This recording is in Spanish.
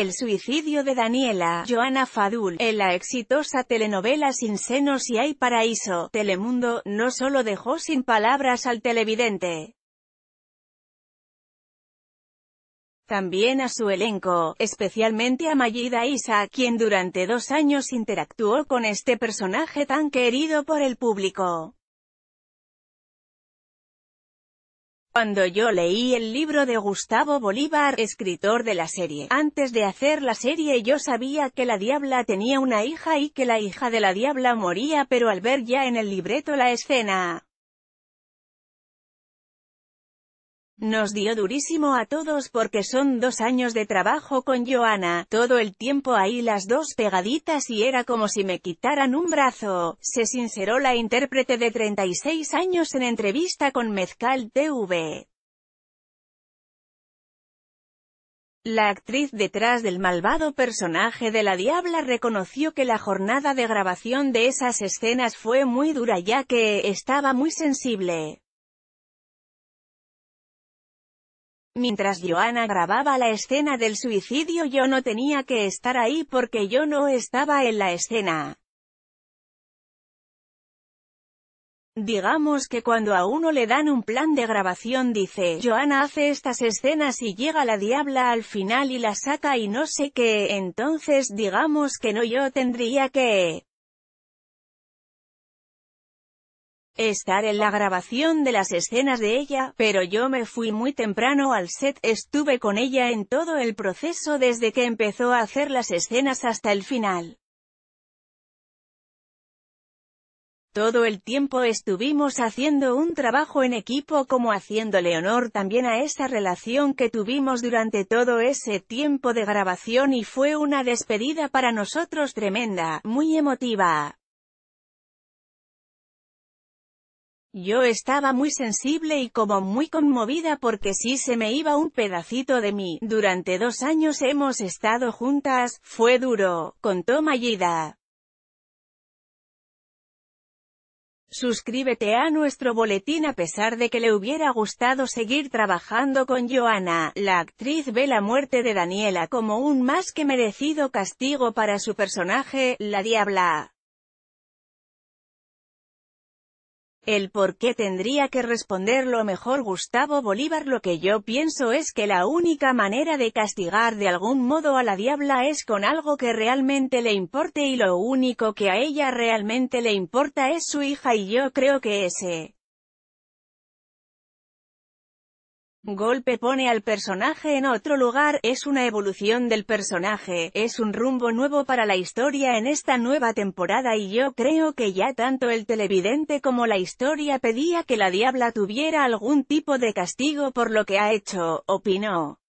El suicidio de Daniela, Joana Fadul, en la exitosa telenovela Sin senos y hay paraíso, Telemundo, no solo dejó sin palabras al televidente, también a su elenco, especialmente a Mayida Isa, quien durante dos años interactuó con este personaje tan querido por el público. Cuando yo leí el libro de Gustavo Bolívar, escritor de la serie, antes de hacer la serie yo sabía que la Diabla tenía una hija y que la hija de la Diabla moría pero al ver ya en el libreto la escena, Nos dio durísimo a todos porque son dos años de trabajo con Joana, todo el tiempo ahí las dos pegaditas y era como si me quitaran un brazo, se sinceró la intérprete de 36 años en entrevista con Mezcal TV. La actriz detrás del malvado personaje de la Diabla reconoció que la jornada de grabación de esas escenas fue muy dura ya que estaba muy sensible. Mientras Joana grababa la escena del suicidio yo no tenía que estar ahí porque yo no estaba en la escena. Digamos que cuando a uno le dan un plan de grabación dice, Joana hace estas escenas y llega la diabla al final y la saca y no sé qué, entonces digamos que no yo tendría que... estar en la grabación de las escenas de ella, pero yo me fui muy temprano al set, estuve con ella en todo el proceso desde que empezó a hacer las escenas hasta el final. Todo el tiempo estuvimos haciendo un trabajo en equipo como haciéndole honor también a esa relación que tuvimos durante todo ese tiempo de grabación y fue una despedida para nosotros tremenda, muy emotiva. Yo estaba muy sensible y como muy conmovida porque si se me iba un pedacito de mí. Durante dos años hemos estado juntas, fue duro, contó Mayida. Suscríbete a nuestro boletín a pesar de que le hubiera gustado seguir trabajando con Joana, la actriz ve la muerte de Daniela como un más que merecido castigo para su personaje, la Diabla. El por qué tendría que responderlo mejor Gustavo Bolívar lo que yo pienso es que la única manera de castigar de algún modo a la diabla es con algo que realmente le importe y lo único que a ella realmente le importa es su hija y yo creo que ese Golpe pone al personaje en otro lugar, es una evolución del personaje, es un rumbo nuevo para la historia en esta nueva temporada y yo creo que ya tanto el televidente como la historia pedía que la Diabla tuviera algún tipo de castigo por lo que ha hecho, opinó.